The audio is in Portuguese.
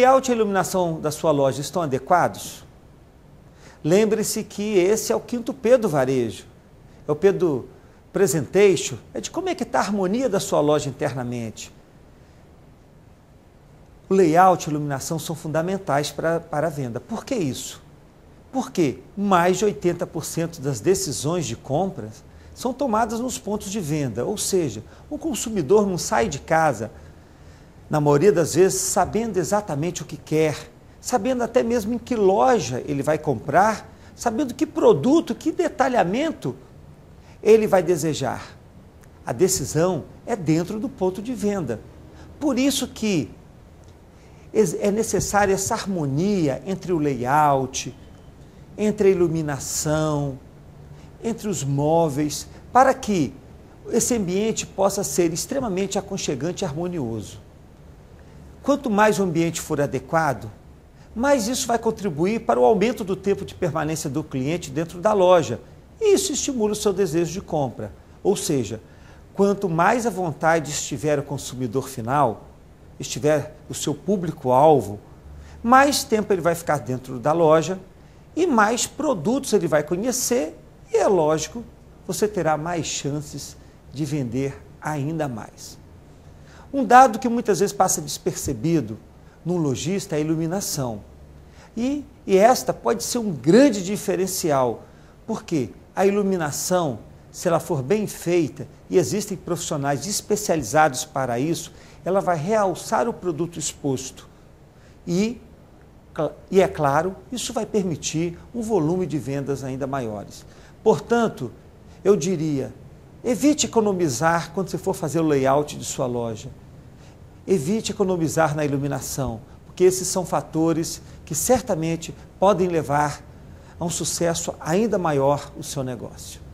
layout e a iluminação da sua loja estão adequados? Lembre-se que esse é o quinto P do varejo. É o P do presentation, é de como é que está a harmonia da sua loja internamente. O layout e iluminação são fundamentais para, para a venda. Por que isso? Porque mais de 80% das decisões de compras são tomadas nos pontos de venda, ou seja, o consumidor não sai de casa na maioria das vezes, sabendo exatamente o que quer, sabendo até mesmo em que loja ele vai comprar, sabendo que produto, que detalhamento ele vai desejar. A decisão é dentro do ponto de venda. Por isso que é necessária essa harmonia entre o layout, entre a iluminação, entre os móveis, para que esse ambiente possa ser extremamente aconchegante e harmonioso. Quanto mais o ambiente for adequado, mais isso vai contribuir para o aumento do tempo de permanência do cliente dentro da loja. E isso estimula o seu desejo de compra. Ou seja, quanto mais à vontade estiver o consumidor final, estiver o seu público-alvo, mais tempo ele vai ficar dentro da loja e mais produtos ele vai conhecer e é lógico, você terá mais chances de vender ainda mais. Um dado que muitas vezes passa despercebido num lojista é a iluminação. E, e esta pode ser um grande diferencial, porque a iluminação, se ela for bem feita, e existem profissionais especializados para isso, ela vai realçar o produto exposto. E, e é claro, isso vai permitir um volume de vendas ainda maiores. Portanto, eu diria, Evite economizar quando você for fazer o layout de sua loja. Evite economizar na iluminação, porque esses são fatores que certamente podem levar a um sucesso ainda maior o seu negócio.